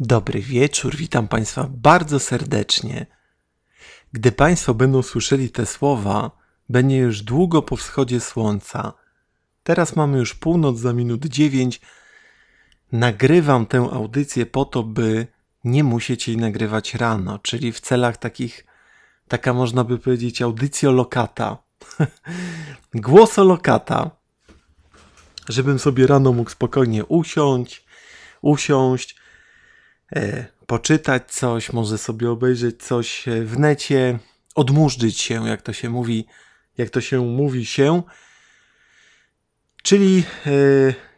Dobry wieczór, witam Państwa bardzo serdecznie. Gdy Państwo będą słyszeli te słowa, będzie już długo po wschodzie słońca. Teraz mamy już północ za minut dziewięć. Nagrywam tę audycję po to, by nie musieć jej nagrywać rano, czyli w celach takich, taka można by powiedzieć, lokata, audycjolokata. lokata, Żebym sobie rano mógł spokojnie usiąść, usiąść, E, poczytać coś, może sobie obejrzeć coś e, w necie, odmurzyć się, jak to się mówi, jak to się mówi się. Czyli e,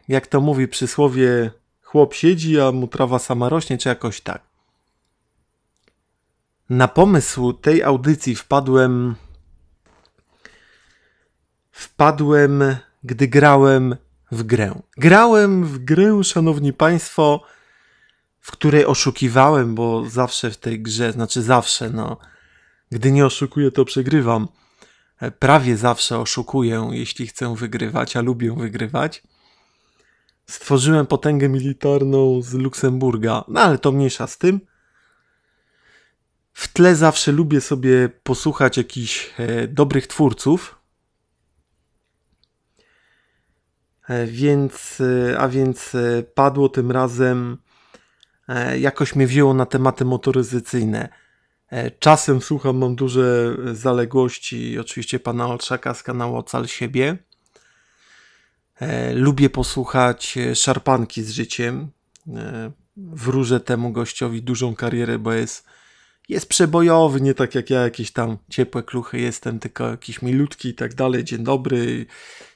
jak to mówi przysłowie chłop siedzi, a mu trawa sama rośnie, czy jakoś tak. Na pomysł tej audycji wpadłem wpadłem, gdy grałem w grę. Grałem w grę, szanowni państwo, w której oszukiwałem, bo zawsze w tej grze, znaczy zawsze, no, gdy nie oszukuję, to przegrywam. E, prawie zawsze oszukuję, jeśli chcę wygrywać, a lubię wygrywać. Stworzyłem potęgę militarną z Luksemburga, no ale to mniejsza z tym. W tle zawsze lubię sobie posłuchać jakichś e, dobrych twórców. E, więc, e, a więc e, padło tym razem E, jakoś mnie wzięło na tematy motoryzacyjne. E, czasem słucham, mam duże zaległości, oczywiście pana Olszaka z kanału Ocal Siebie. E, lubię posłuchać szarpanki z życiem. Wróżę temu gościowi dużą karierę, bo jest, jest przebojowy, nie tak jak ja, jakieś tam ciepłe kluchy jestem, tylko jakiś milutki i tak dalej. Dzień dobry,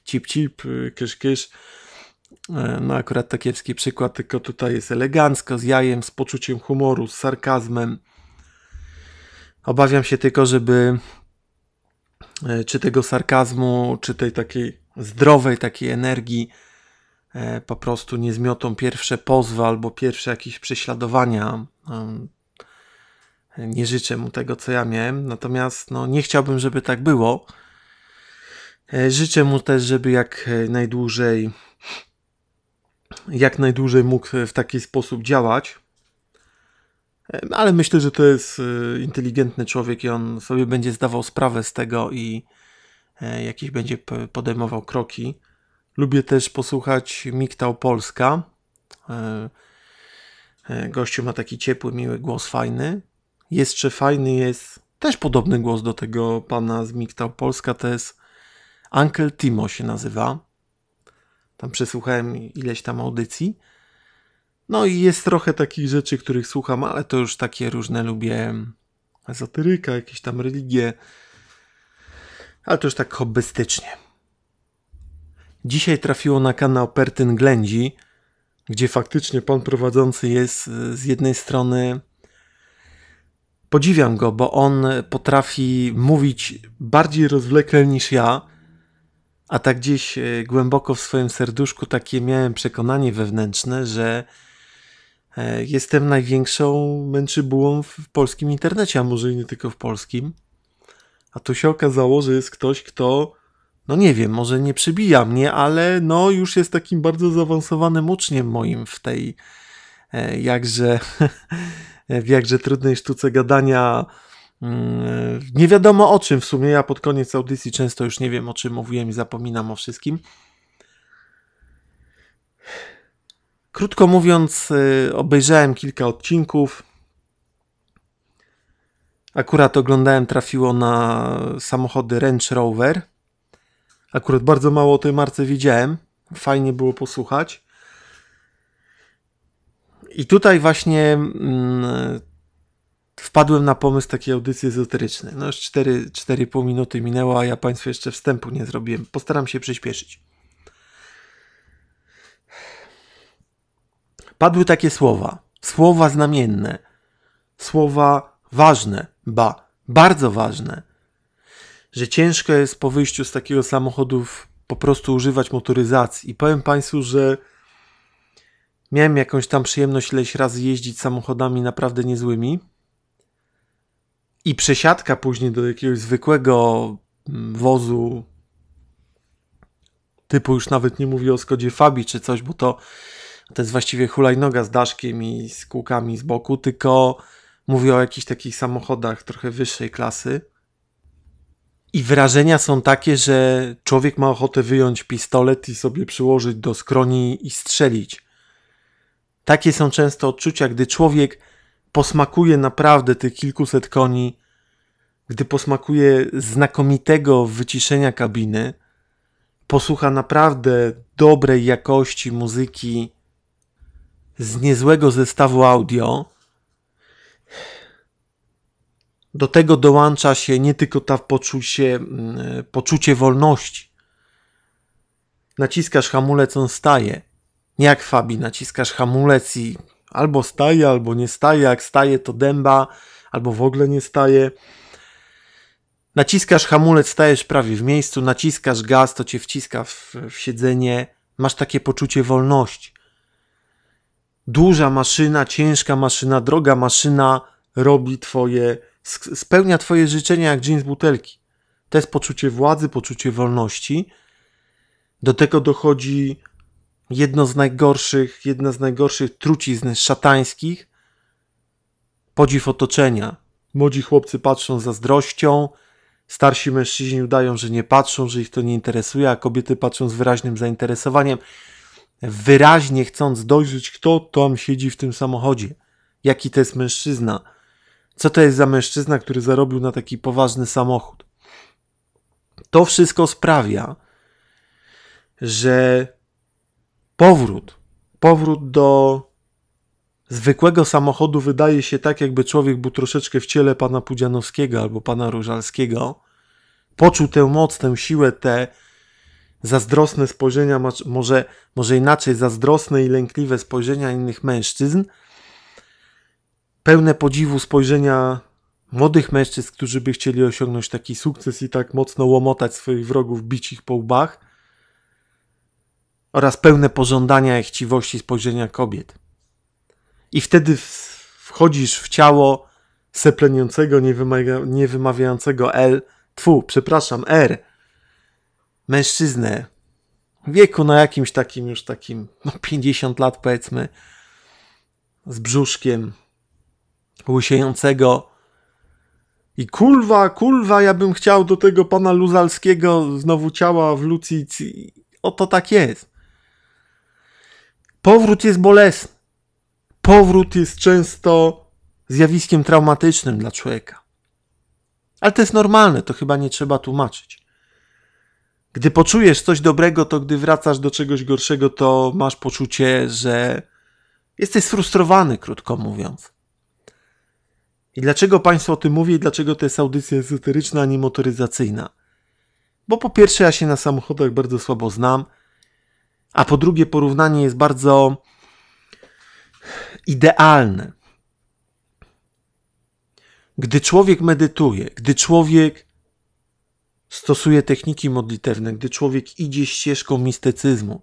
cip cip, kysz kysz. E, no akurat to kiepski przykład, tylko tutaj jest elegancko, z jajem, z poczuciem humoru, z sarkazmem. Obawiam się tylko, żeby e, czy tego sarkazmu, czy tej takiej zdrowej takiej energii e, po prostu nie zmiotą pierwsze pozwy albo pierwsze jakieś prześladowania. Nie życzę mu tego, co ja miałem, natomiast no, nie chciałbym, żeby tak było. Życzę mu też, żeby jak najdłużej jak najdłużej mógł e, w taki sposób działać. E, ale myślę, że to jest e, inteligentny człowiek i on sobie będzie zdawał sprawę z tego i jakieś będzie podejmował kroki. Lubię też posłuchać Miktał Polska. Gościu ma taki ciepły, miły głos, fajny. Jeszcze fajny jest też podobny głos do tego pana z Miktał Polska, to jest Uncle Timo się nazywa. Tam przesłuchałem ileś tam audycji. No i jest trochę takich rzeczy, których słucham, ale to już takie różne lubię mm, ezoteryka, jakieś tam religie. Ale to już tak hobbystycznie. Dzisiaj trafiło na kanał Pertyn Ględzi, gdzie faktycznie pan prowadzący jest y, z jednej strony. Podziwiam go, bo on potrafi mówić bardziej rozwlekle niż ja a tak gdzieś e, głęboko w swoim serduszku takie miałem przekonanie wewnętrzne, że e, jestem największą męczybułą w polskim internecie, a może i nie tylko w polskim. A tu się okazało, że jest ktoś, kto, no nie wiem, może nie przybija mnie, ale no już jest takim bardzo zaawansowanym uczniem moim w tej e, jakże, w jakże trudnej sztuce gadania Mm, nie wiadomo o czym w sumie. Ja pod koniec audycji często już nie wiem o czym mówiłem i zapominam o wszystkim. Krótko mówiąc, y, obejrzałem kilka odcinków. Akurat oglądałem, trafiło na samochody Range Rover. Akurat bardzo mało o tej marce wiedziałem. Fajnie było posłuchać. I tutaj właśnie mm, wpadłem na pomysł takiej audycji ezoterycznej. No już 4,5 minuty minęło, a ja Państwu jeszcze wstępu nie zrobiłem. Postaram się przyspieszyć. Padły takie słowa, słowa znamienne, słowa ważne, ba, bardzo ważne, że ciężko jest po wyjściu z takiego samochodu po prostu używać motoryzacji. I powiem Państwu, że miałem jakąś tam przyjemność ileś razy jeździć samochodami naprawdę niezłymi i przesiadka później do jakiegoś zwykłego mm, wozu typu już nawet nie mówię o Skodzie Fabi czy coś, bo to, to jest właściwie hulajnoga z daszkiem i z kółkami z boku, tylko mówię o jakichś takich samochodach trochę wyższej klasy. I wrażenia są takie, że człowiek ma ochotę wyjąć pistolet i sobie przyłożyć do skroni i strzelić. Takie są często odczucia, gdy człowiek posmakuje naprawdę tych kilkuset koni, gdy posmakuje znakomitego wyciszenia kabiny, posłucha naprawdę dobrej jakości muzyki z niezłego zestawu audio. Do tego dołącza się nie tylko ta poczucie, mm, poczucie wolności. Naciskasz hamulec, on staje. Nie jak Fabi, naciskasz hamulec i Albo staje, albo nie staje. Jak staje, to dęba, albo w ogóle nie staje. Naciskasz hamulec, stajesz prawie w miejscu, naciskasz gaz, to cię wciska w, w siedzenie. Masz takie poczucie wolności. Duża maszyna, ciężka maszyna, droga maszyna robi twoje, spełnia twoje życzenia jak dżin z butelki. To jest poczucie władzy, poczucie wolności. Do tego dochodzi jedno z najgorszych, jedna z najgorszych trucizn szatańskich. Podziw otoczenia. Młodzi chłopcy patrzą z zazdrością, starsi mężczyźni udają, że nie patrzą, że ich to nie interesuje, a kobiety patrzą z wyraźnym zainteresowaniem, wyraźnie chcąc dojrzeć, kto tam siedzi w tym samochodzie, jaki to jest mężczyzna, co to jest za mężczyzna, który zarobił na taki poważny samochód. To wszystko sprawia, że powrót, powrót do zwykłego samochodu wydaje się tak, jakby człowiek był troszeczkę w ciele pana Pudzianowskiego albo pana Różalskiego. Poczuł tę moc, tę siłę, te zazdrosne spojrzenia, może, może inaczej, zazdrosne i lękliwe spojrzenia innych mężczyzn, pełne podziwu spojrzenia młodych mężczyzn, którzy by chcieli osiągnąć taki sukces i tak mocno łomotać swoich wrogów, bić ich po łbach oraz pełne pożądania i chciwości spojrzenia kobiet. I wtedy wchodzisz w ciało sepleniącego, niewymawiającego L, tfu, przepraszam, R, mężczyznę, wieku na no jakimś takim już takim, no 50 lat powiedzmy, z brzuszkiem łysiejącego i kulwa, kulwa, ja bym chciał do tego pana Luzalskiego znowu ciała w Lucji, oto tak jest. Powrót jest bolesny. Powrót jest często zjawiskiem traumatycznym dla człowieka. Ale to jest normalne, to chyba nie trzeba tłumaczyć. Gdy poczujesz coś dobrego, to gdy wracasz do czegoś gorszego, to masz poczucie, że jesteś sfrustrowany, krótko mówiąc. I dlaczego państwo o tym mówię i dlaczego to jest audycja ezoteryczna, a nie motoryzacyjna? Bo po pierwsze, ja się na samochodach bardzo słabo znam. A po drugie, porównanie jest bardzo idealne. Gdy człowiek medytuje, gdy człowiek stosuje techniki modlitewne, gdy człowiek idzie ścieżką mistycyzmu,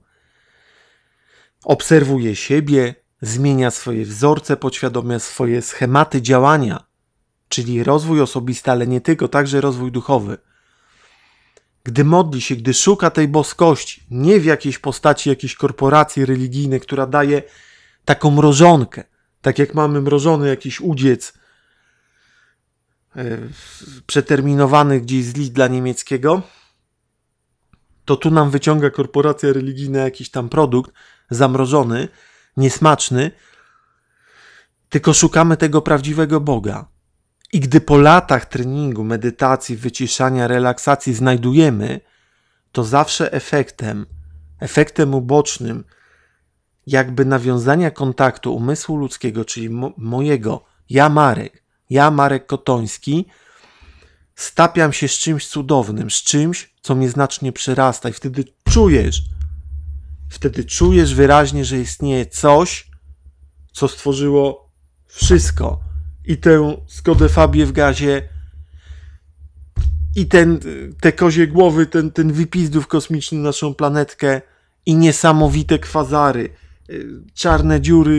obserwuje siebie, zmienia swoje wzorce podświadome, swoje schematy działania, czyli rozwój osobisty, ale nie tylko, także rozwój duchowy gdy modli się, gdy szuka tej boskości, nie w jakiejś postaci jakiejś korporacji religijnej, która daje taką mrożonkę, tak jak mamy mrożony jakiś udziec e, przeterminowany gdzieś z Lidla niemieckiego, to tu nam wyciąga korporacja religijna jakiś tam produkt zamrożony, niesmaczny, tylko szukamy tego prawdziwego Boga. I gdy po latach treningu, medytacji, wyciszania, relaksacji znajdujemy, to zawsze efektem, efektem ubocznym, jakby nawiązania kontaktu umysłu ludzkiego, czyli mo mojego, ja Marek, ja Marek Kotoński, stapiam się z czymś cudownym, z czymś, co mnie znacznie przerasta, i wtedy czujesz, wtedy czujesz wyraźnie, że istnieje coś, co stworzyło wszystko i tę Skodę Fabię w gazie i ten, te kozie głowy, ten, ten wypizdów kosmiczny naszą planetkę i niesamowite kwazary, y, czarne dziury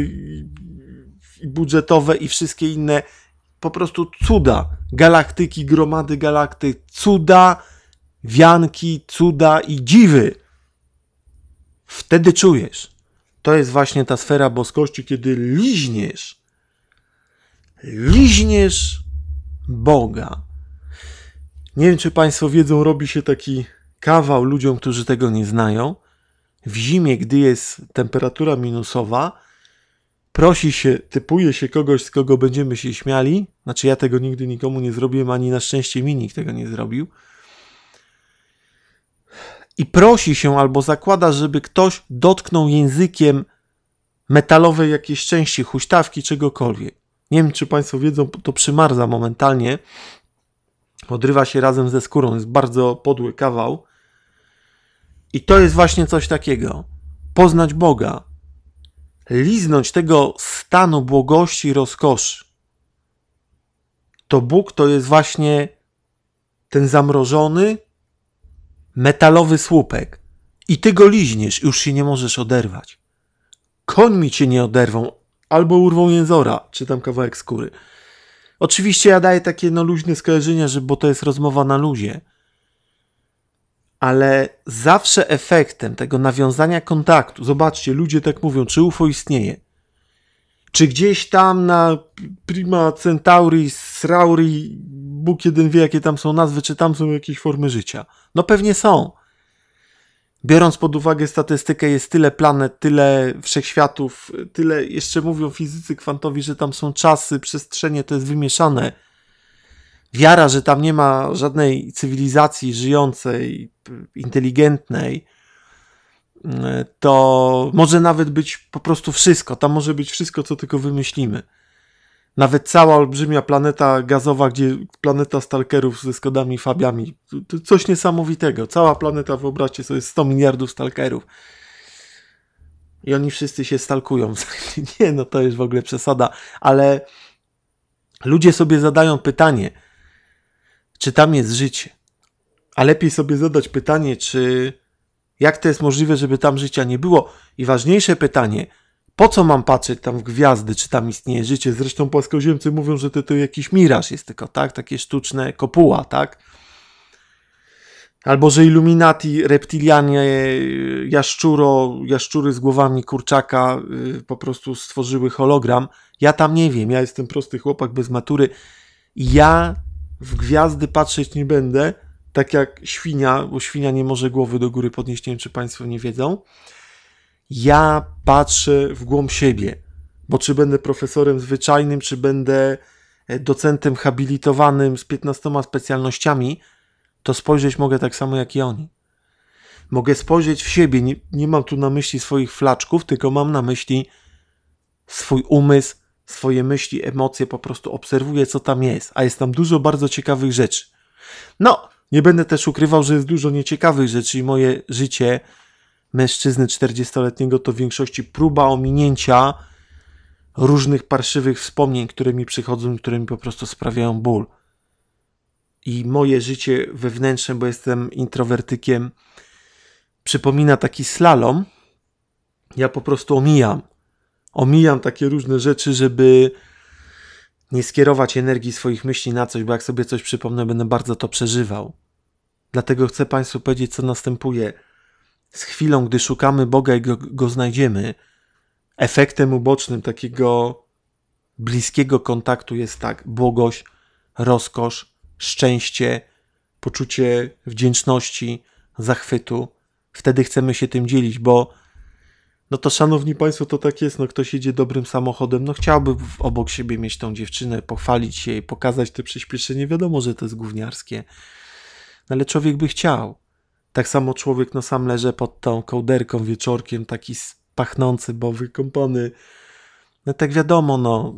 y, budżetowe i wszystkie inne po prostu cuda galaktyki, gromady galakty cuda, wianki, cuda i dziwy. Wtedy czujesz. To jest właśnie ta sfera boskości, kiedy liźniesz liźniesz Boga. Nie wiem, czy Państwo wiedzą, robi się taki kawał ludziom, którzy tego nie znają. W zimie, gdy jest temperatura minusowa, prosi się, typuje się kogoś, z kogo będziemy się śmiali. Znaczy, ja tego nigdy nikomu nie zrobiłem, ani na szczęście mi nikt tego nie zrobił. I prosi się albo zakłada, żeby ktoś dotknął językiem metalowej jakiejś części, huśtawki, czegokolwiek. Nie wiem, czy Państwo wiedzą, to przymarza momentalnie. Odrywa się razem ze skórą, jest bardzo podły kawał. I to jest właśnie coś takiego. Poznać Boga, liznąć tego stanu błogości i rozkoszy. To Bóg to jest właśnie ten zamrożony, metalowy słupek. I ty go liźniesz, już się nie możesz oderwać. mi cię nie oderwą, albo urwą jęzora, czy tam kawałek skóry. Oczywiście ja daję takie no luźne skojarzenia, że, bo to jest rozmowa na luzie. Ale zawsze efektem tego nawiązania kontaktu, zobaczcie, ludzie tak mówią, czy UFO istnieje. Czy gdzieś tam na Prima Centauri, Srauri, Bóg jeden wie jakie tam są nazwy, czy tam są jakieś formy życia. No pewnie są biorąc pod uwagę statystykę, jest tyle planet, tyle wszechświatów, tyle, jeszcze mówią fizycy kwantowi, że tam są czasy, przestrzenie, to jest wymieszane. Wiara, że tam nie ma żadnej cywilizacji żyjącej, inteligentnej, to może nawet być po prostu wszystko. Tam może być wszystko, co tylko wymyślimy nawet cała olbrzymia planeta gazowa, gdzie planeta stalkerów ze skodami fabiami. To coś niesamowitego. Cała planeta, wyobraźcie sobie, 100 miliardów stalkerów. I oni wszyscy się stalkują. Nie, no to jest w ogóle przesada, ale ludzie sobie zadają pytanie, czy tam jest życie. A lepiej sobie zadać pytanie, czy jak to jest możliwe, żeby tam życia nie było. I ważniejsze pytanie – po co mam patrzeć tam w gwiazdy, czy tam istnieje życie? Zresztą płaskoziemcy mówią, że to, to jakiś miraż jest tylko, tak? Takie sztuczne kopuła, tak? Albo że iluminati, reptilianie, jaszczuro, jaszczury z głowami kurczaka y, po prostu stworzyły hologram. Ja tam nie wiem, ja jestem prosty chłopak bez matury. Ja w gwiazdy patrzeć nie będę, tak jak świnia, bo świnia nie może głowy do góry podnieść, nie wiem czy Państwo nie wiedzą ja patrzę w głąb siebie, bo czy będę profesorem zwyczajnym, czy będę e, docentem habilitowanym z 15 specjalnościami, to spojrzeć mogę tak samo jak i oni. Mogę spojrzeć w siebie, nie, nie mam tu na myśli swoich flaczków, tylko mam na myśli swój umysł, swoje myśli, emocje, po prostu obserwuję, co tam jest, a jest tam dużo bardzo ciekawych rzeczy. No, nie będę też ukrywał, że jest dużo nieciekawych rzeczy i moje życie mężczyzny 40-letniego to w większości próba ominięcia różnych parszywych wspomnień, które mi przychodzą, które mi po prostu sprawiają ból. I moje życie wewnętrzne, bo jestem introwertykiem, przypomina taki slalom. Ja po prostu omijam. Omijam takie różne rzeczy, żeby nie skierować energii swoich myśli na coś, bo jak sobie coś przypomnę, będę bardzo to przeżywał. Dlatego chcę Państwu powiedzieć, co następuje z chwilą, gdy szukamy Boga i go, go znajdziemy, efektem ubocznym takiego bliskiego kontaktu jest tak: błogość, rozkosz, szczęście, poczucie wdzięczności, zachwytu. Wtedy chcemy się tym dzielić, bo no to szanowni państwo, to tak jest, no ktoś jedzie dobrym samochodem, no chciałby obok siebie mieć tą dziewczynę, pochwalić się jej, pokazać te przyspieszenie, wiadomo, że to jest gówniarskie, no ale człowiek by chciał. Tak samo człowiek na sam leży pod tą kołderką wieczorkiem, taki pachnący, bo wykąpany. No tak wiadomo, no,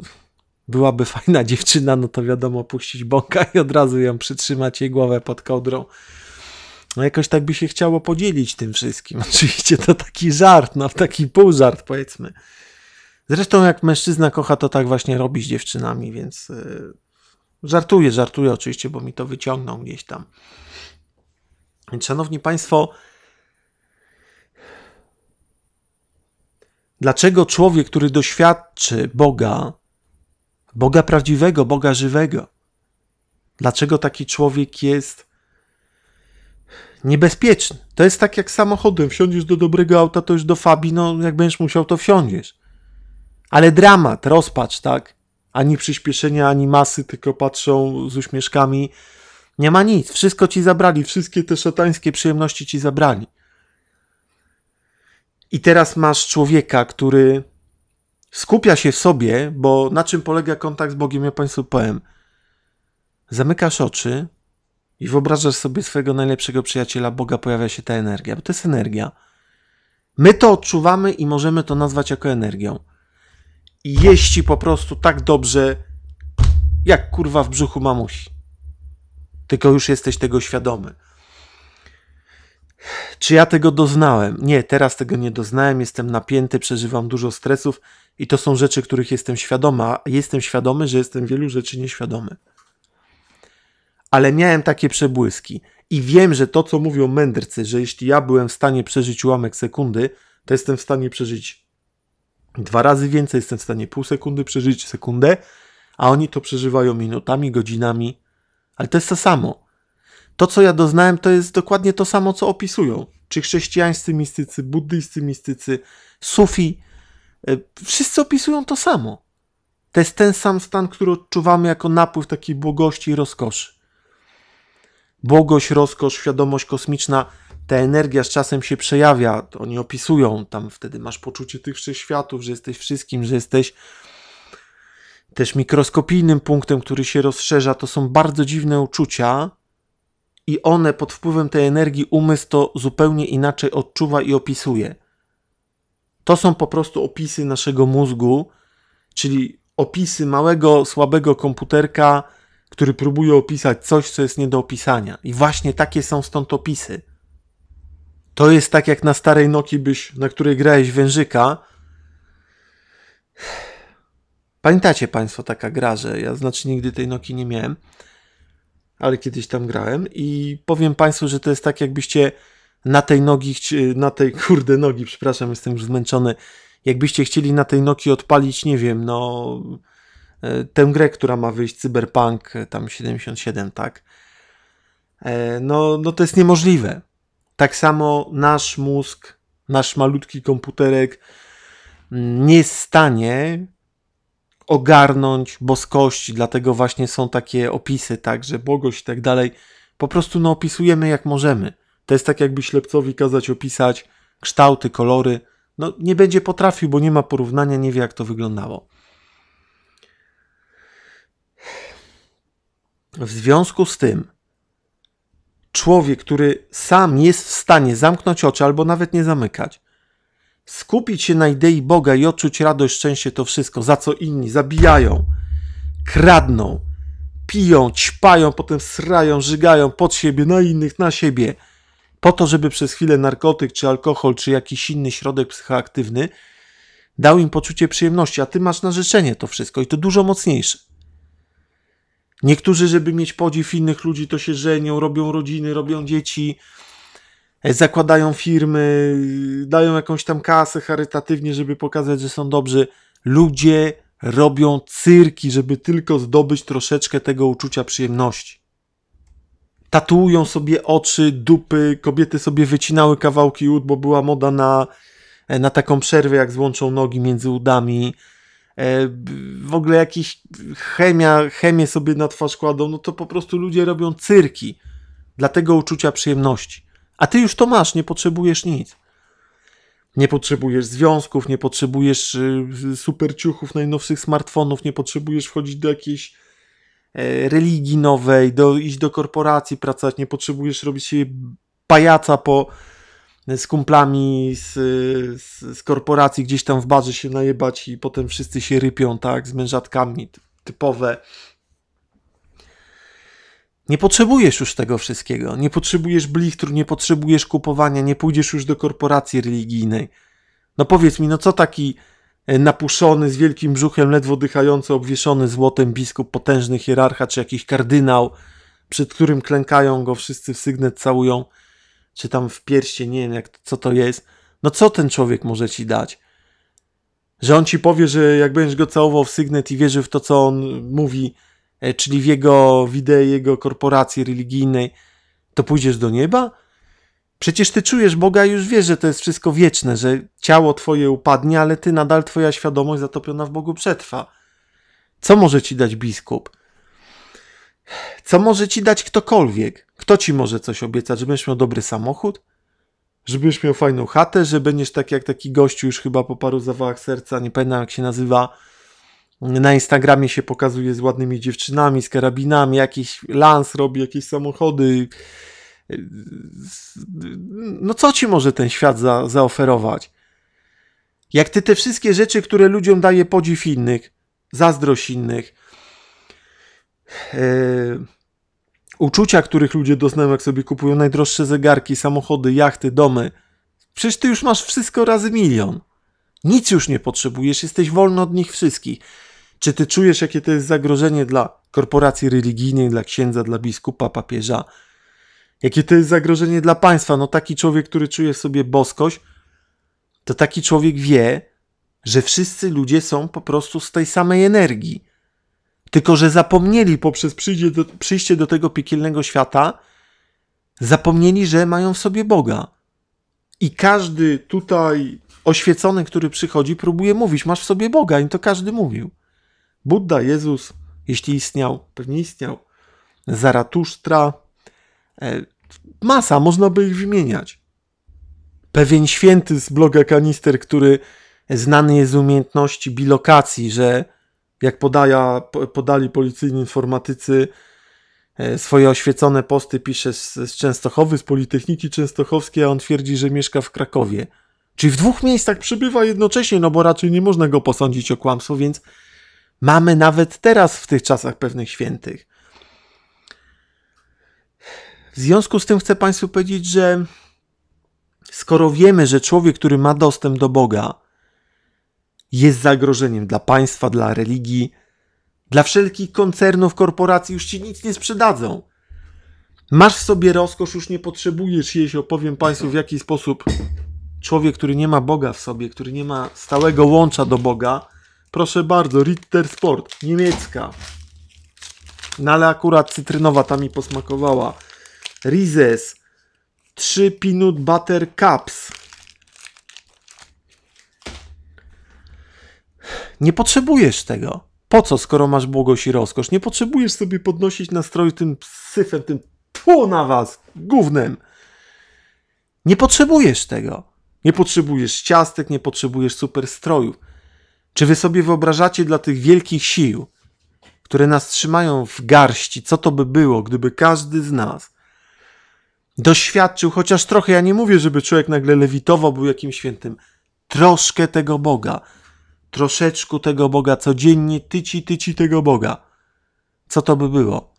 byłaby fajna dziewczyna, no to wiadomo, puścić bąka i od razu ją przytrzymać, jej głowę pod kołdrą. No jakoś tak by się chciało podzielić tym wszystkim. Oczywiście to taki żart, no taki półżart powiedzmy. Zresztą jak mężczyzna kocha, to tak właśnie robi z dziewczynami, więc yy, żartuję, żartuję oczywiście, bo mi to wyciągną gdzieś tam szanowni Państwo, dlaczego człowiek, który doświadczy Boga, Boga prawdziwego, Boga żywego, dlaczego taki człowiek jest niebezpieczny? To jest tak jak samochodem. Wsiądziesz do dobrego auta, to już do fabi, no jak będziesz musiał, to wsiądziesz. Ale dramat, rozpacz, tak? Ani przyspieszenia, ani masy, tylko patrzą z uśmieszkami nie ma nic, wszystko ci zabrali, wszystkie te szatańskie przyjemności ci zabrali. I teraz masz człowieka, który skupia się w sobie, bo na czym polega kontakt z Bogiem, ja Państwu powiem. Zamykasz oczy i wyobrażasz sobie swojego najlepszego przyjaciela Boga, pojawia się ta energia, bo to jest energia. My to odczuwamy i możemy to nazwać jako energią. I jeści po prostu tak dobrze, jak kurwa w brzuchu mamusi tylko już jesteś tego świadomy. Czy ja tego doznałem? Nie, teraz tego nie doznałem, jestem napięty, przeżywam dużo stresów i to są rzeczy, których jestem świadomy, a jestem świadomy, że jestem wielu rzeczy nieświadomy. Ale miałem takie przebłyski i wiem, że to, co mówią mędrcy, że jeśli ja byłem w stanie przeżyć ułamek sekundy, to jestem w stanie przeżyć dwa razy więcej, jestem w stanie pół sekundy przeżyć sekundę, a oni to przeżywają minutami, godzinami, ale to jest to samo. To, co ja doznałem, to jest dokładnie to samo, co opisują. Czy chrześcijańscy mistycy, buddyjscy mistycy, sufi. E, wszyscy opisują to samo. To jest ten sam stan, który odczuwamy jako napływ takiej błogości i rozkoszy. Błogość, rozkosz, świadomość kosmiczna, ta energia z czasem się przejawia. Oni opisują, tam wtedy masz poczucie tych wszechświatów, że jesteś wszystkim, że jesteś też mikroskopijnym punktem, który się rozszerza, to są bardzo dziwne uczucia i one pod wpływem tej energii umysł to zupełnie inaczej odczuwa i opisuje. To są po prostu opisy naszego mózgu, czyli opisy małego, słabego komputerka, który próbuje opisać coś, co jest nie do opisania. I właśnie takie są stąd opisy. To jest tak jak na starej Noki, byś, na której grałeś wężyka, Pamiętacie Państwo taka gra, że ja znaczy nigdy tej Noki nie miałem, ale kiedyś tam grałem i powiem Państwu, że to jest tak jakbyście na tej nogi, na tej kurde nogi, przepraszam, jestem już zmęczony, jakbyście chcieli na tej Noki odpalić, nie wiem, no e, tę grę, która ma wyjść, Cyberpunk e, tam 77, tak? E, no, no to jest niemożliwe. Tak samo nasz mózg, nasz malutki komputerek mm, nie jest w stanie ogarnąć boskości, dlatego właśnie są takie opisy, tak, że bogość i tak dalej. Po prostu no, opisujemy jak możemy. To jest tak, jakby ślepcowi kazać opisać kształty, kolory. No, nie będzie potrafił, bo nie ma porównania, nie wie jak to wyglądało. W związku z tym, człowiek, który sam jest w stanie zamknąć oczy albo nawet nie zamykać, skupić się na idei Boga i odczuć radość, szczęście, to wszystko, za co inni zabijają, kradną, piją, ćpają, potem srają, żygają pod siebie, na innych, na siebie, po to, żeby przez chwilę narkotyk, czy alkohol, czy jakiś inny środek psychoaktywny dał im poczucie przyjemności, a ty masz na życzenie to wszystko i to dużo mocniejsze. Niektórzy, żeby mieć podziw innych ludzi, to się żenią, robią rodziny, robią dzieci, E, zakładają firmy, dają jakąś tam kasę charytatywnie, żeby pokazać, że są dobrzy. Ludzie robią cyrki, żeby tylko zdobyć troszeczkę tego uczucia przyjemności. Tatuują sobie oczy, dupy, kobiety sobie wycinały kawałki ud, bo była moda na, e, na taką przerwę, jak złączą nogi między udami. E, w ogóle jakiś chemia, chemię sobie na twarz kładą, no to po prostu ludzie robią cyrki dla tego uczucia przyjemności. A ty już to masz, nie potrzebujesz nic. Nie potrzebujesz związków, nie potrzebujesz y, superciuchów, najnowszych smartfonów, nie potrzebujesz wchodzić do jakiejś e, religii nowej, do, iść do korporacji pracować, nie potrzebujesz robić się pajaca po, e, z kumplami z, e, z, z, korporacji gdzieś tam w barze się najebać i potem wszyscy się rypią, tak, z mężatkami, typowe nie potrzebujesz już tego wszystkiego. Nie potrzebujesz blichtru, nie potrzebujesz kupowania, nie pójdziesz już do korporacji religijnej. No powiedz mi, no co taki e, napuszony, z wielkim brzuchem, ledwo dychający, obwieszony złotem biskup, potężny hierarcha czy jakiś kardynał, przed którym klękają go, wszyscy w sygnet całują, czy tam w pierście, nie wiem jak, co to jest. No co ten człowiek może ci dać? Że on ci powie, że jak będziesz go całował w sygnet i wierzy w to, co on mówi, E, czyli w jego w idei, jego korporacji religijnej, to pójdziesz do nieba? Przecież ty czujesz Boga i już wiesz, że to jest wszystko wieczne, że ciało twoje upadnie, ale ty nadal twoja świadomość zatopiona w Bogu przetrwa. Co może ci dać biskup? Co może ci dać ktokolwiek? Kto ci może coś obiecać? Że będziesz miał dobry samochód? Że będziesz miał fajną chatę? Że będziesz tak jak taki gościu już chyba po paru zawałach serca, nie pamiętam jak się nazywa, na Instagramie się pokazuje z ładnymi dziewczynami, z karabinami, jakiś lans robi, jakieś samochody. No co ci może ten świat za, zaoferować? Jak ty te wszystkie rzeczy, które ludziom daje podziw innych, zazdrość innych, e, uczucia, których ludzie doznają, jak sobie kupują najdroższe zegarki, samochody, jachty, domy, przecież ty już masz wszystko razy milion. Nic już nie potrzebujesz, jesteś wolny od nich wszystkich. Czy ty czujesz, jakie to jest zagrożenie dla korporacji religijnej, dla księdza, dla biskupa, papieża? Jakie to jest zagrożenie dla państwa? No taki człowiek, który czuje sobie boskość, to taki człowiek wie, że wszyscy ludzie są po prostu z tej samej energii. Tylko, że zapomnieli poprzez przyjście do, przyjście do tego piekielnego świata, zapomnieli, że mają w sobie Boga. I każdy tutaj oświecony, który przychodzi, próbuje mówić: Masz w sobie Boga, i to każdy mówił. Budda, Jezus, jeśli istniał, pewnie istniał, Zaratusztra, e, masa, można by ich wymieniać. Pewien święty z bloga Kanister, który znany jest z umiejętności bilokacji, że jak podaja, podali policyjni informatycy, e, swoje oświecone posty pisze z, z Częstochowy, z Politechniki Częstochowskiej, a on twierdzi, że mieszka w Krakowie. Czyli w dwóch miejscach przybywa jednocześnie, no bo raczej nie można go posądzić o kłamstwo, więc mamy nawet teraz w tych czasach pewnych świętych. W związku z tym chcę Państwu powiedzieć, że skoro wiemy, że człowiek, który ma dostęp do Boga, jest zagrożeniem dla państwa, dla religii, dla wszelkich koncernów, korporacji, już ci nic nie sprzedadzą. Masz w sobie rozkosz, już nie potrzebujesz jej, jeśli opowiem Państwu, w jaki sposób człowiek, który nie ma Boga w sobie, który nie ma stałego łącza do Boga, Proszę bardzo, Ritter Sport, niemiecka. No ale akurat cytrynowa ta mi posmakowała. Rizes 3 Peanut Butter Cups. Nie potrzebujesz tego. Po co, skoro masz błogość i rozkosz? Nie potrzebujesz sobie podnosić nastroju tym syfem, tym tfu na was, gównem. Nie potrzebujesz tego. Nie potrzebujesz ciastek, nie potrzebujesz super strojów. Czy wy sobie wyobrażacie dla tych wielkich sił, które nas trzymają w garści, co to by było, gdyby każdy z nas doświadczył chociaż trochę, ja nie mówię, żeby człowiek nagle lewitował, był jakimś świętym, troszkę tego Boga, troszeczku tego Boga, codziennie tyci, tyci tego Boga. Co to by było?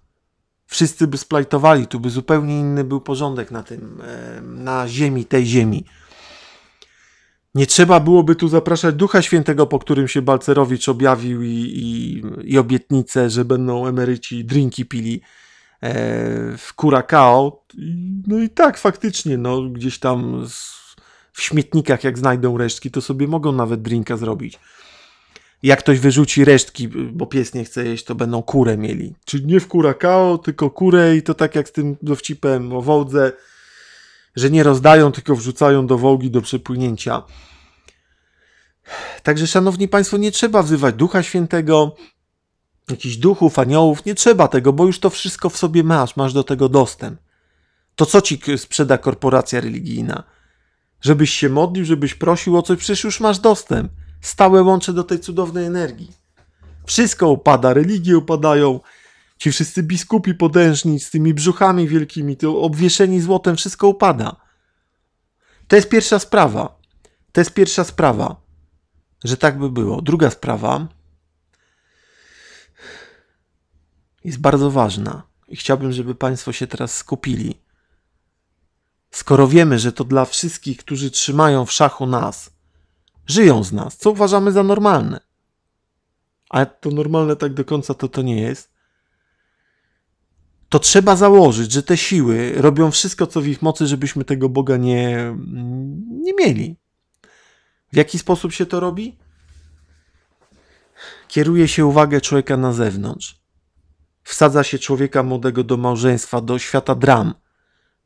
Wszyscy by splajtowali, tu by zupełnie inny był porządek na tym, na ziemi, tej ziemi. Nie trzeba byłoby tu zapraszać Ducha Świętego, po którym się Balcerowicz objawił i, i, i że będą emeryci drinki pili e, w Curacao. No i tak, faktycznie, no, gdzieś tam w śmietnikach, jak znajdą resztki, to sobie mogą nawet drinka zrobić. Jak ktoś wyrzuci resztki, bo pies nie chce jeść, to będą kurę mieli. Czyli nie w Curacao, tylko kurę i to tak jak z tym dowcipem o wodze że nie rozdają, tylko wrzucają do wołgi do przepłynięcia. Także, szanowni Państwo, nie trzeba wzywać Ducha Świętego, jakichś duchów, aniołów, nie trzeba tego, bo już to wszystko w sobie masz, masz do tego dostęp. To co ci sprzeda korporacja religijna? Żebyś się modlił, żebyś prosił o coś, przecież już masz dostęp. Stałe łącze do tej cudownej energii. Wszystko upada, religie upadają, Ci wszyscy biskupi potężni z tymi brzuchami wielkimi, to obwieszeni złotem, wszystko upada. To jest pierwsza sprawa. To jest pierwsza sprawa, że tak by było. Druga sprawa jest bardzo ważna i chciałbym, żeby Państwo się teraz skupili. Skoro wiemy, że to dla wszystkich, którzy trzymają w szachu nas, żyją z nas, co uważamy za normalne, a to normalne tak do końca to to nie jest, to trzeba założyć, że te siły robią wszystko, co w ich mocy, żebyśmy tego Boga nie, nie mieli. W jaki sposób się to robi? Kieruje się uwagę człowieka na zewnątrz. Wsadza się człowieka młodego do małżeństwa, do świata dram,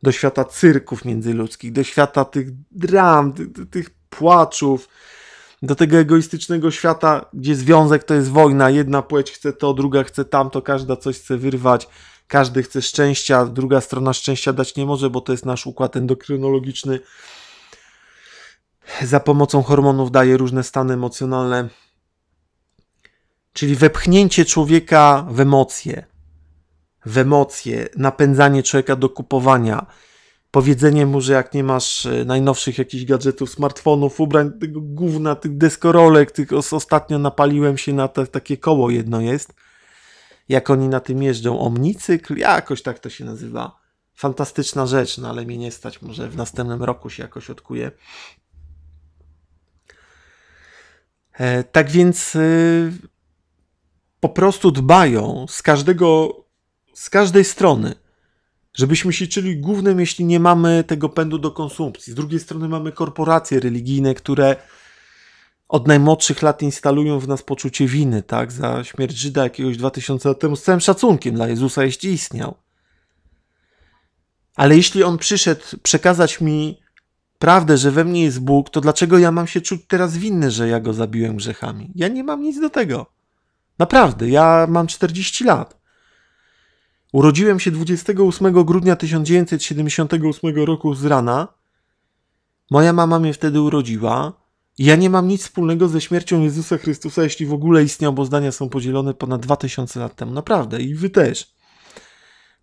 do świata cyrków międzyludzkich, do świata tych dram, tych, tych płaczów, do tego egoistycznego świata, gdzie związek to jest wojna, jedna płeć chce to, druga chce tamto, każda coś chce wyrwać każdy chce szczęścia, druga strona szczęścia dać nie może, bo to jest nasz układ endokrynologiczny. Za pomocą hormonów daje różne stany emocjonalne. Czyli wepchnięcie człowieka w emocje, w emocje, napędzanie człowieka do kupowania, powiedzenie mu, że jak nie masz e, najnowszych jakichś gadżetów, smartfonów, ubrań, tego gówna, tych deskorolek, tych ostatnio napaliłem się na te, takie koło jedno jest – jak oni na tym jeżdżą. Omnicykl, jakoś tak to się nazywa. Fantastyczna rzecz, no ale mnie nie stać, może w następnym roku się jakoś odkuje. E, tak więc y, po prostu dbają z każdego, z każdej strony, żebyśmy się czyli głównym, jeśli nie mamy tego pędu do konsumpcji. Z drugiej strony mamy korporacje religijne, które od najmłodszych lat instalują w nas poczucie winy, tak, za śmierć Żyda jakiegoś 2000 lat temu, z całym szacunkiem dla Jezusa, jeśli istniał. Ale jeśli on przyszedł przekazać mi prawdę, że we mnie jest Bóg, to dlaczego ja mam się czuć teraz winny, że ja go zabiłem grzechami? Ja nie mam nic do tego. Naprawdę, ja mam 40 lat. Urodziłem się 28 grudnia 1978 roku z rana. Moja mama mnie wtedy urodziła. Ja nie mam nic wspólnego ze śmiercią Jezusa Chrystusa, jeśli w ogóle istniał, bo zdania są podzielone ponad 2000 lat temu. Naprawdę, i wy też.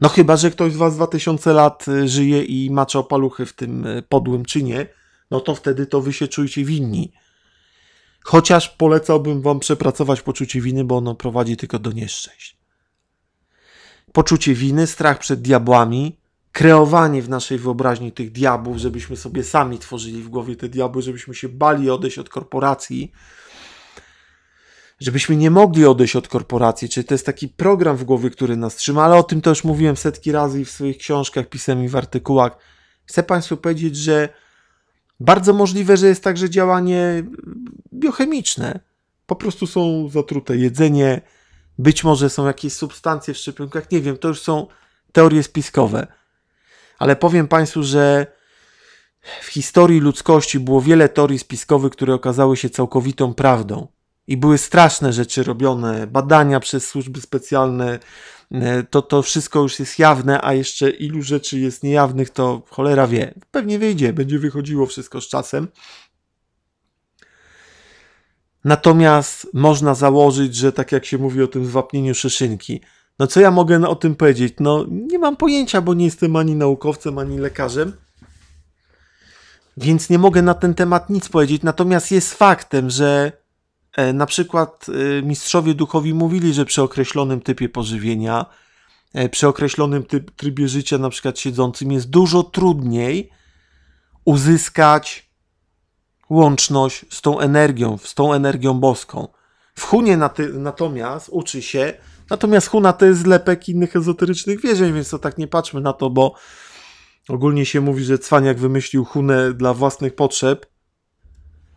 No chyba, że ktoś z was 2000 lat y, żyje i macza opaluchy w tym y, podłym czynie, no to wtedy to wy się czujcie winni. Chociaż polecałbym wam przepracować poczucie winy, bo ono prowadzi tylko do nieszczęść. Poczucie winy, strach przed diabłami, kreowanie w naszej wyobraźni tych diabłów, żebyśmy sobie sami tworzyli w głowie te diabły, żebyśmy się bali odejść od korporacji, żebyśmy nie mogli odejść od korporacji, czyli to jest taki program w głowie, który nas trzyma, ale o tym też mówiłem setki razy w swoich książkach, pisem i w artykułach. Chcę Państwu powiedzieć, że bardzo możliwe, że jest także działanie biochemiczne. Po prostu są zatrute jedzenie, być może są jakieś substancje w szczepionkach, nie wiem, to już są teorie spiskowe ale powiem Państwu, że w historii ludzkości było wiele teorii spiskowych, które okazały się całkowitą prawdą. I były straszne rzeczy robione, badania przez służby specjalne, e, to, to wszystko już jest jawne, a jeszcze ilu rzeczy jest niejawnych, to cholera wie. Pewnie wyjdzie, będzie wychodziło wszystko z czasem. Natomiast można założyć, że tak jak się mówi o tym zwapnieniu szyszynki, no co ja mogę o tym powiedzieć? No nie mam pojęcia, bo nie jestem ani naukowcem, ani lekarzem. Więc nie mogę na ten temat nic powiedzieć. Natomiast jest faktem, że e, na przykład e, mistrzowie duchowi mówili, że przy określonym typie pożywienia, e, przy określonym typ, trybie życia, na przykład siedzącym, jest dużo trudniej uzyskać łączność z tą energią, z tą energią boską. W Hunie naty- natomiast uczy się, natomiast Huna to jest zlepek innych ezoterycznych wierzeń, więc to tak nie patrzmy na to, bo ogólnie się mówi, że cwaniak wymyślił Hunę dla własnych potrzeb,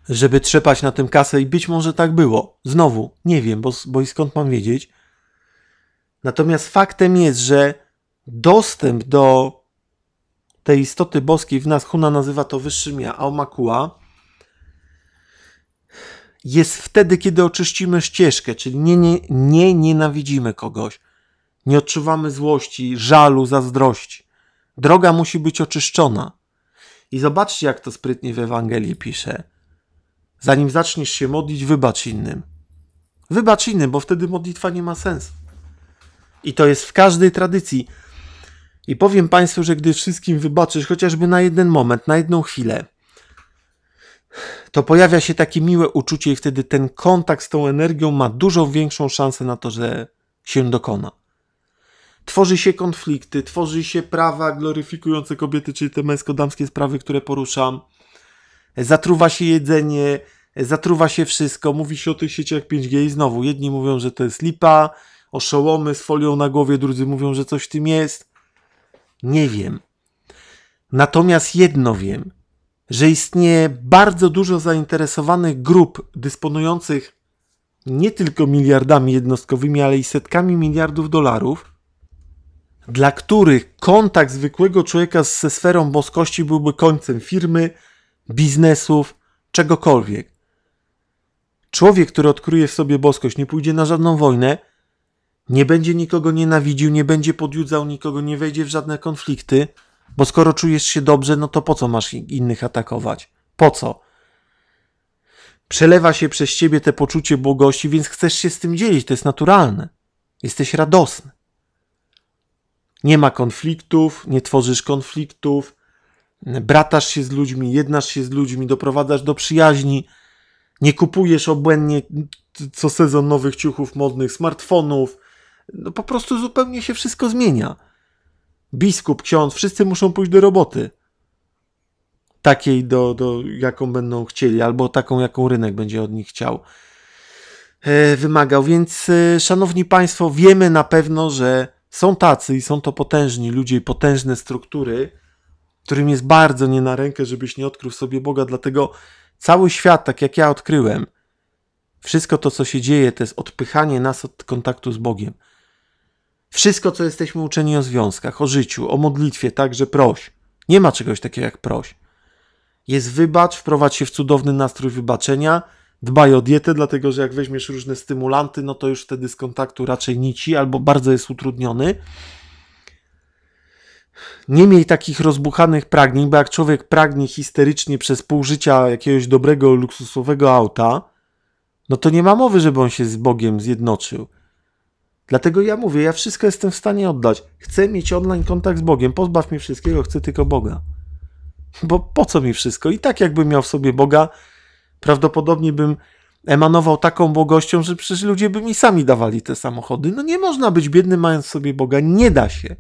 żeby trzepać na tym kasę i być może tak było. Znowu, nie wiem, bo, bo i skąd mam wiedzieć. Natomiast faktem jest, że dostęp do tej istoty boskiej w nas Huna nazywa to wyższym ja, Aumakua, jest wtedy, kiedy oczyścimy ścieżkę, czyli nie, nie, nie nienawidzimy kogoś, nie odczuwamy złości, żalu, zazdrości. Droga musi być oczyszczona. I zobaczcie, jak to sprytnie w Ewangelii pisze. Zanim zaczniesz się modlić, wybacz innym. Wybacz innym, bo wtedy modlitwa nie ma sensu. I to jest w każdej tradycji. I powiem Państwu, że gdy wszystkim wybaczysz, chociażby na jeden moment, na jedną chwilę, to pojawia się takie miłe uczucie i wtedy ten kontakt z tą energią ma dużo większą szansę na to, że się dokona. Tworzy się konflikty, tworzy się prawa gloryfikujące kobiety, czyli te męsko-damskie sprawy, które poruszam. Zatruwa się jedzenie, zatruwa się wszystko. Mówi się o tych sieciach 5G i znowu jedni mówią, że to jest lipa, oszołomy z folią na głowie, drudzy mówią, że coś w tym jest. Nie wiem. Natomiast jedno wiem – że istnieje bardzo dużo zainteresowanych grup dysponujących nie tylko miliardami jednostkowymi, ale i setkami miliardów dolarów, dla których kontakt zwykłego człowieka ze sferą boskości byłby końcem firmy, biznesów, czegokolwiek. Człowiek, który odkryje w sobie boskość, nie pójdzie na żadną wojnę, nie będzie nikogo nienawidził, nie będzie podjudzał nikogo, nie wejdzie w żadne konflikty, bo skoro czujesz się dobrze, no to po co masz innych atakować? Po co? Przelewa się przez ciebie te poczucie błogości, więc chcesz się z tym dzielić, to jest naturalne. Jesteś radosny. Nie ma konfliktów, nie tworzysz konfliktów, bratasz się z ludźmi, jednasz się z ludźmi, doprowadzasz do przyjaźni, nie kupujesz obłędnie co sezon nowych ciuchów modnych, smartfonów. No po prostu zupełnie się wszystko zmienia biskup, ksiądz, wszyscy muszą pójść do roboty. Takiej, do, do, jaką będą chcieli, albo taką, jaką rynek będzie od nich chciał e, wymagał. Więc, e, szanowni państwo, wiemy na pewno, że są tacy i są to potężni ludzie i potężne struktury, którym jest bardzo nie na rękę, żebyś nie odkrył sobie Boga. Dlatego cały świat, tak jak ja odkryłem, wszystko to, co się dzieje, to jest odpychanie nas od kontaktu z Bogiem. Wszystko, co jesteśmy uczeni o związkach, o życiu, o modlitwie, także proś. Nie ma czegoś takiego jak proś. Jest wybacz, wprowadź się w cudowny nastrój wybaczenia, dbaj o dietę, dlatego że jak weźmiesz różne stymulanty, no to już wtedy z kontaktu raczej nici albo bardzo jest utrudniony. Nie miej takich rozbuchanych pragnień, bo jak człowiek pragnie histerycznie przez pół życia jakiegoś dobrego, luksusowego auta, no to nie ma mowy, żeby on się z Bogiem zjednoczył. Dlatego ja mówię, ja wszystko jestem w stanie oddać. Chcę mieć online kontakt z Bogiem. Pozbaw mi wszystkiego, chcę tylko Boga. Bo po co mi wszystko? I tak jakbym miał w sobie Boga, prawdopodobnie bym emanował taką błogością, że przecież ludzie by mi sami dawali te samochody. No nie można być biednym mając w sobie Boga, nie da się.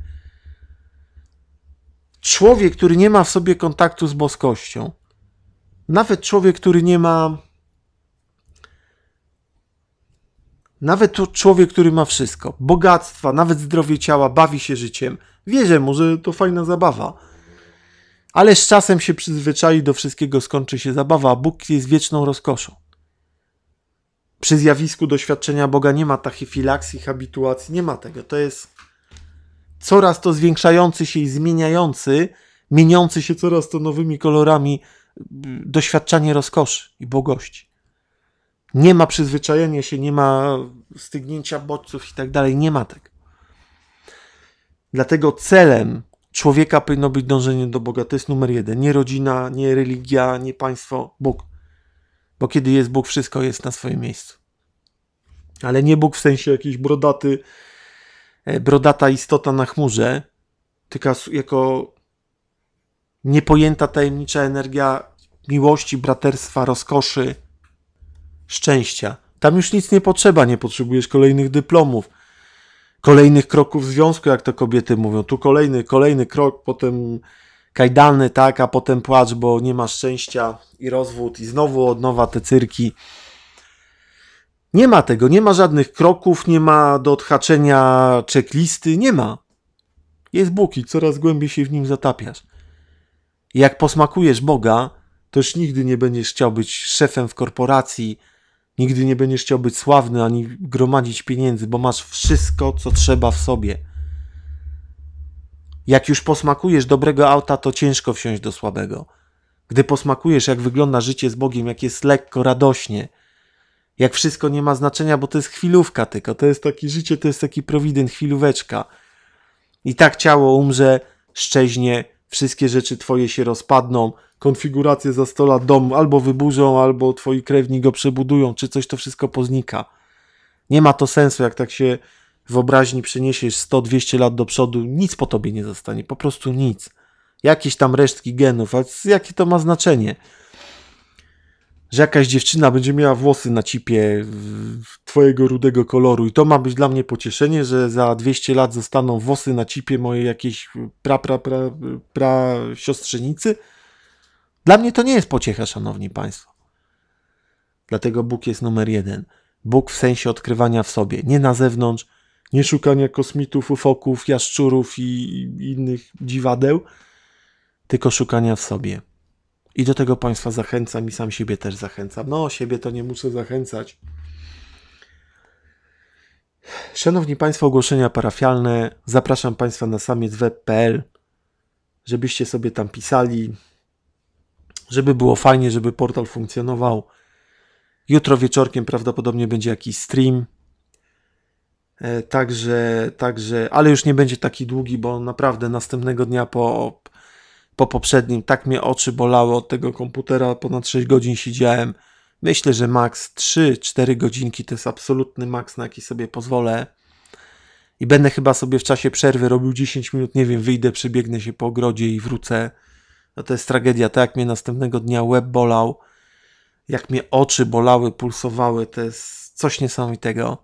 Człowiek, który nie ma w sobie kontaktu z boskością, nawet człowiek, który nie ma Nawet to człowiek, który ma wszystko, bogactwa, nawet zdrowie ciała, bawi się życiem, wierzę mu, że to fajna zabawa. Ale z czasem się przyzwyczai do wszystkiego, skończy się zabawa, a Bóg jest wieczną rozkoszą. Przy zjawisku doświadczenia Boga nie ma tachyfilaksji, habituacji, nie ma tego. To jest coraz to zwiększający się i zmieniający, mieniący się coraz to nowymi kolorami mm, doświadczanie rozkoszy i bogości. Nie ma przyzwyczajenia się, nie ma stygnięcia bodźców i tak dalej. Nie ma tego. Tak. Dlatego celem człowieka powinno być dążenie do Boga. To jest numer jeden. Nie rodzina, nie religia, nie państwo, Bóg. Bo kiedy jest Bóg, wszystko jest na swoim miejscu. Ale nie Bóg w sensie jakiejś brodaty, e, brodata istota na chmurze, tylko jako niepojęta tajemnicza energia miłości, braterstwa, rozkoszy, szczęścia. Tam już nic nie potrzeba, nie potrzebujesz kolejnych dyplomów, kolejnych kroków w związku, jak to kobiety mówią. Tu kolejny, kolejny krok, potem kajdany, tak, a potem płacz, bo nie ma szczęścia i rozwód, i znowu od nowa te cyrki. Nie ma tego, nie ma żadnych kroków, nie ma do odhaczenia checklisty, nie ma. Jest Bóg i coraz głębiej się w nim zatapiasz. Jak posmakujesz Boga, to już nigdy nie będziesz chciał być szefem w korporacji, Nigdy nie będziesz chciał być sławny ani gromadzić pieniędzy, bo masz wszystko, co trzeba w sobie. Jak już posmakujesz dobrego auta, to ciężko wsiąść do słabego. Gdy posmakujesz, jak wygląda życie z Bogiem, jak jest lekko, radośnie, jak wszystko nie ma znaczenia, bo to jest chwilówka tylko, to jest takie życie, to jest taki prowident, chwilóweczka. I tak ciało umrze, szczeźnie, wszystkie rzeczy twoje się rozpadną, konfiguracje za 100 lat dom albo wyburzą, albo twoi krewni go przebudują, czy coś to wszystko poznika. Nie ma to sensu, jak tak się wyobraźni przeniesiesz 100-200 lat do przodu, nic po tobie nie zostanie, po prostu nic. Jakieś tam resztki genów, a jakie to ma znaczenie? że jakaś dziewczyna będzie miała włosy na cipie twojego rudego koloru i to ma być dla mnie pocieszenie, że za 200 lat zostaną włosy na cipie mojej jakiejś pra, pra, pra, pra siostrzenicy? Dla mnie to nie jest pociecha, szanowni państwo. Dlatego Bóg jest numer jeden. Bóg w sensie odkrywania w sobie, nie na zewnątrz, nie szukania kosmitów, ufoków, jaszczurów i innych dziwadeł, tylko szukania w sobie. I do tego Państwa zachęcam i sam siebie też zachęcam. No, siebie to nie muszę zachęcać. Szanowni Państwo, ogłoszenia parafialne. Zapraszam Państwa na samiec żebyście sobie tam pisali, żeby było fajnie, żeby portal funkcjonował. Jutro wieczorkiem prawdopodobnie będzie jakiś stream. E, także, także, ale już nie będzie taki długi, bo naprawdę następnego dnia po, po poprzednim. Tak mnie oczy bolały od tego komputera, ponad 6 godzin siedziałem. Myślę, że maks 3-4 godzinki to jest absolutny maks, na jaki sobie pozwolę. I będę chyba sobie w czasie przerwy robił 10 minut, nie wiem, wyjdę, przebiegnę się po ogrodzie i wrócę. No to jest tragedia. Tak jak mnie następnego dnia łeb bolał, jak mnie oczy bolały, pulsowały, to jest coś niesamowitego.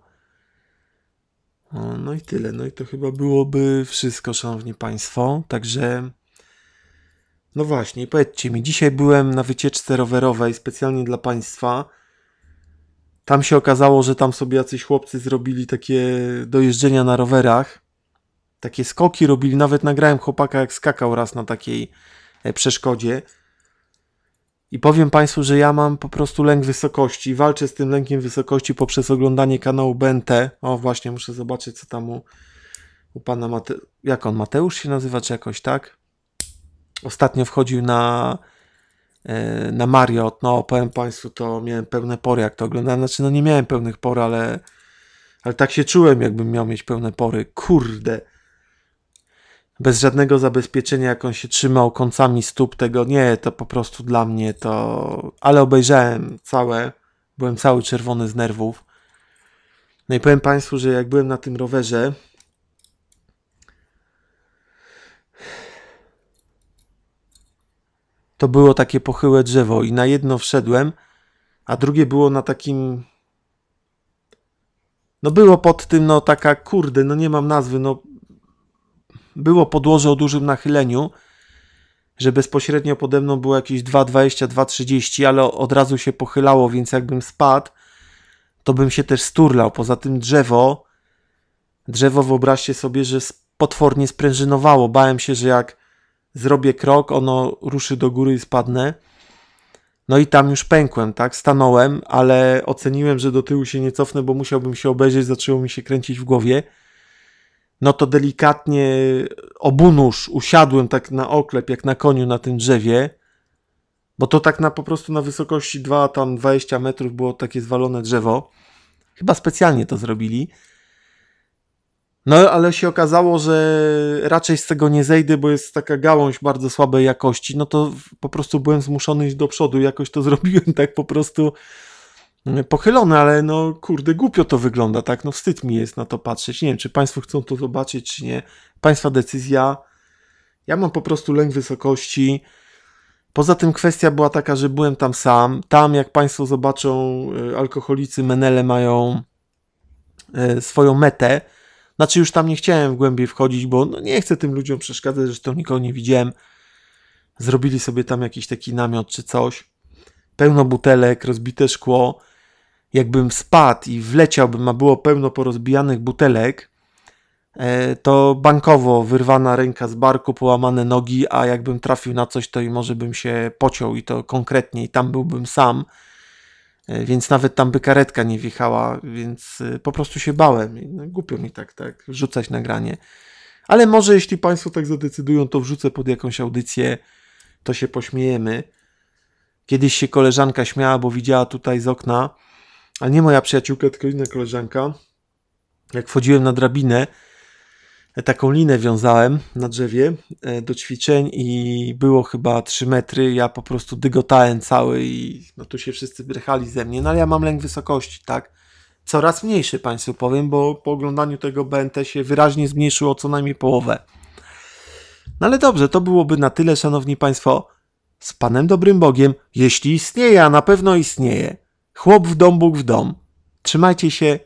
No i tyle. No i to chyba byłoby wszystko, szanowni państwo. Także no właśnie, powiedzcie mi, dzisiaj byłem na wycieczce rowerowej specjalnie dla Państwa. Tam się okazało, że tam sobie jacyś chłopcy zrobili takie dojeżdżenia na rowerach. Takie skoki robili, nawet nagrałem chłopaka jak skakał raz na takiej e, przeszkodzie. I powiem Państwu, że ja mam po prostu lęk wysokości. Walczę z tym lękiem wysokości poprzez oglądanie kanału BNT. O, właśnie, muszę zobaczyć, co tam u, u pana Mateusz. Jak on, Mateusz się nazywa, czy jakoś tak? ostatnio wchodził na, e, na Mario, no powiem Państwu, to miałem pełne pory, jak to oglądałem. Znaczy, no nie miałem pełnych por, ale, ale tak się czułem, jakbym miał mieć pełne pory. Kurde. Bez żadnego zabezpieczenia, jak on się trzymał końcami stóp tego, nie, to po prostu dla mnie to... Ale obejrzałem całe, byłem cały czerwony z nerwów. No i powiem Państwu, że jak byłem na tym rowerze, to było takie pochyłe drzewo i na jedno wszedłem, a drugie było na takim. No było pod tym, no taka kurde, no nie mam nazwy, no było podłoże o dużym nachyleniu, że bezpośrednio pode mną było jakieś 2,20, 2,30, ale od razu się pochylało, więc jakbym spadł, to bym się też sturlał. Poza tym drzewo, drzewo wyobraźcie sobie, że potwornie sprężynowało. Bałem się, że jak zrobię krok, ono ruszy do góry i spadnę. No i tam już pękłem, tak? Stanąłem, ale oceniłem, że do tyłu się nie cofnę, bo musiałbym się obejrzeć, zaczęło mi się kręcić w głowie. No to delikatnie obunusz usiadłem tak na oklep, jak na koniu na tym drzewie, bo to tak na po prostu na wysokości 2, tam 20 metrów było takie zwalone drzewo. Chyba specjalnie to zrobili. No ale się okazało, że raczej z tego nie zejdę, bo jest taka gałąź bardzo słabej jakości. No to po prostu byłem zmuszony iść do przodu. Jakoś to zrobiłem tak po prostu mm, pochylone, ale no kurde, głupio to wygląda, tak? No wstyd mi jest na to patrzeć. Nie wiem, czy Państwo chcą to zobaczyć, czy nie. Państwa decyzja. Ja mam po prostu lęk wysokości. Poza tym kwestia była taka, że byłem tam sam. Tam, jak Państwo zobaczą, y, alkoholicy menele mają y, swoją metę znaczy już tam nie chciałem w głębiej wchodzić, bo no nie chcę tym ludziom przeszkadzać, zresztą nikogo nie widziałem. Zrobili sobie tam jakiś taki namiot czy coś. Pełno butelek, rozbite szkło. Jakbym spadł i wleciałbym, a było pełno porozbijanych butelek, e, to bankowo wyrwana ręka z barku, połamane nogi, a jakbym trafił na coś, to i może bym się pociął i to konkretnie i tam byłbym sam E, więc nawet tam by karetka nie wjechała, więc e, po prostu się bałem. No, głupio mi tak, tak, rzucać nagranie. Ale może jeśli Państwo tak zadecydują, to wrzucę pod jakąś audycję, to się pośmiejemy. Kiedyś się koleżanka śmiała, bo widziała tutaj z okna, ale nie moja przyjaciółka, tylko inna koleżanka. Jak wchodziłem na drabinę, taką linę wiązałem na drzewie e, do ćwiczeń i było chyba 3 metry. Ja po prostu dygotałem cały i no tu się wszyscy brychali ze mnie. No ale ja mam lęk wysokości, tak? Coraz mniejszy Państwu powiem, bo po oglądaniu tego BNT się wyraźnie zmniejszyło o co najmniej połowę. No ale dobrze, to byłoby na tyle, Szanowni Państwo. Z Panem Dobrym Bogiem, jeśli istnieje, a na pewno istnieje. Chłop w dom, Bóg w dom. Trzymajcie się,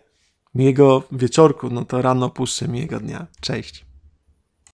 Miłego wieczorku, no to rano, puszczę miłego dnia. Cześć.